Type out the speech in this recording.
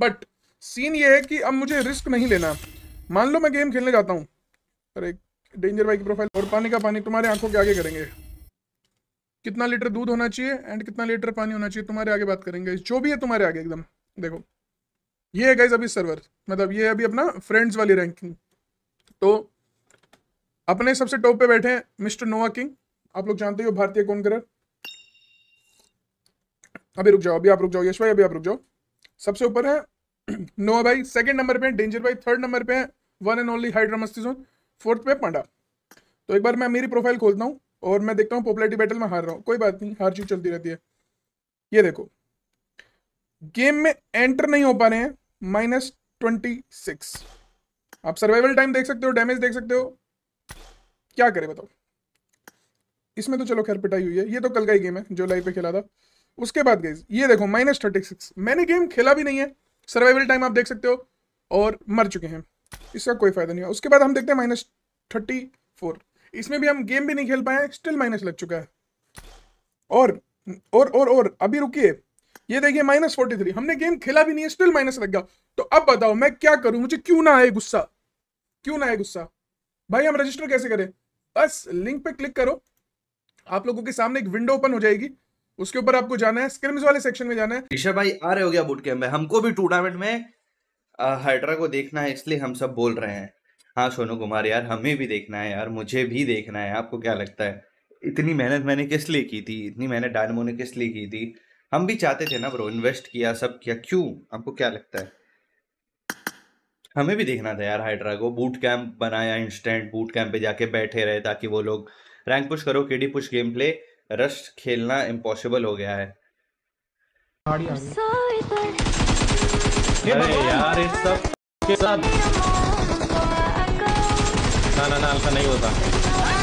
but scene ये है कि अब मुझे रिस्क नहीं लेना मान लो मैं गेम खेलने जाता हूँ अरे डेंजर बाइक प्रोफाइल और पानी का पानी तुम्हारे आंखों के आगे करेंगे कितना लीटर दूध होना चाहिए एंड कितना लीटर पानी होना चाहिए तुम्हारे आगे बात करेंगे जो भी है तुम्हारे आगे एकदम देखो ये है गाइज अभी सर्वर मतलब ये अभी अपना फ्रेंड्स वाली रैंकिंग तो अपने सबसे टॉप पे बैठे हैं मिस्टर नोवा किंग आप लोग जानते हो भारतीय कौन कर अभी रुक जाओ अभी आप रुक जाओ यशवाई अभी आप रुक जाओ सबसे ऊपर है नोवा भाई सेकंड नंबर पे डेंजर भाई थर्ड नंबर पे वन एंड ओनली हाइड्रामस्टिजोन फोर्थ पे पांडा तो एक बार मैं मेरी प्रोफाइल खोलता हूँ और मैं देखता हूँ पॉपुलरिटी बैटल में हार रहा हूँ कोई बात नहीं हार चीज चलती रहती है ये देखो गेम में एंटर नहीं हो पा रहे हैं माइनस ट्वेंटी सिक्स आप सर्वाइवल टाइम देख सकते हो डैमेज देख सकते हो क्या करें बताओ इसमें तो चलो खैर पिटाई हुई है ये तो कल का ही गेम है जो लाइव पे खेला था उसके बाद गई ये देखो माइनस थर्टी सिक्स मैंने गेम खेला भी नहीं है सर्वाइवल टाइम आप देख सकते हो और मर चुके हैं इसका कोई फायदा नहीं है उसके बाद हम देखते हैं माइनस थर्टी फोर इसमें भी हम गेम भी नहीं खेल पाए स्टिल माइनस लग चुका है और और और और अभी रुकिए ये देखिए माइनस फोर्टी थ्री हमने गेम खेला भी नहीं है स्टिल माइनस लग गया तो अब बताओ मैं क्या करूं मुझे क्यों ना आए गुस्सा क्यों ना आए गुस्सा भाई हम रजिस्टर कैसे करें बस लिंक पे क्लिक करो आप लोगों के सामने एक विंडो ओपन हो जाएगी उसके ऊपर आपको जाना है स्क्रिम्स वाले सेक्शन में जाना है ऋषभ भाई आ रहे हो गया बुट कैम्प में हमको भी टूर्नामेंट में हाइड्रा को देखना है इसलिए हम सब बोल रहे हैं हाँ सोनू कुमार यार हमें भी देखना है यार मुझे भी देखना है आपको क्या लगता है इतनी मेहनत मैंने किस लिए की थी इतनी मेहनत डायनमो ने किस लिए की थी हम भी चाहते थे ना ब्रो इन्वेस्ट किया सब किया क्यों आपको क्या लगता है हमें भी देखना था यार हाइड्रा को बूट कैंप बनाया इंस्टेंट बूट कैंप पे जाके बैठे रहे ताकि वो लोग रैंक पुश करो KD push game play rush खेलना इम्पॉसिबल हो गया है यार इस सब के साथ ना ना ना ऐसा नहीं होता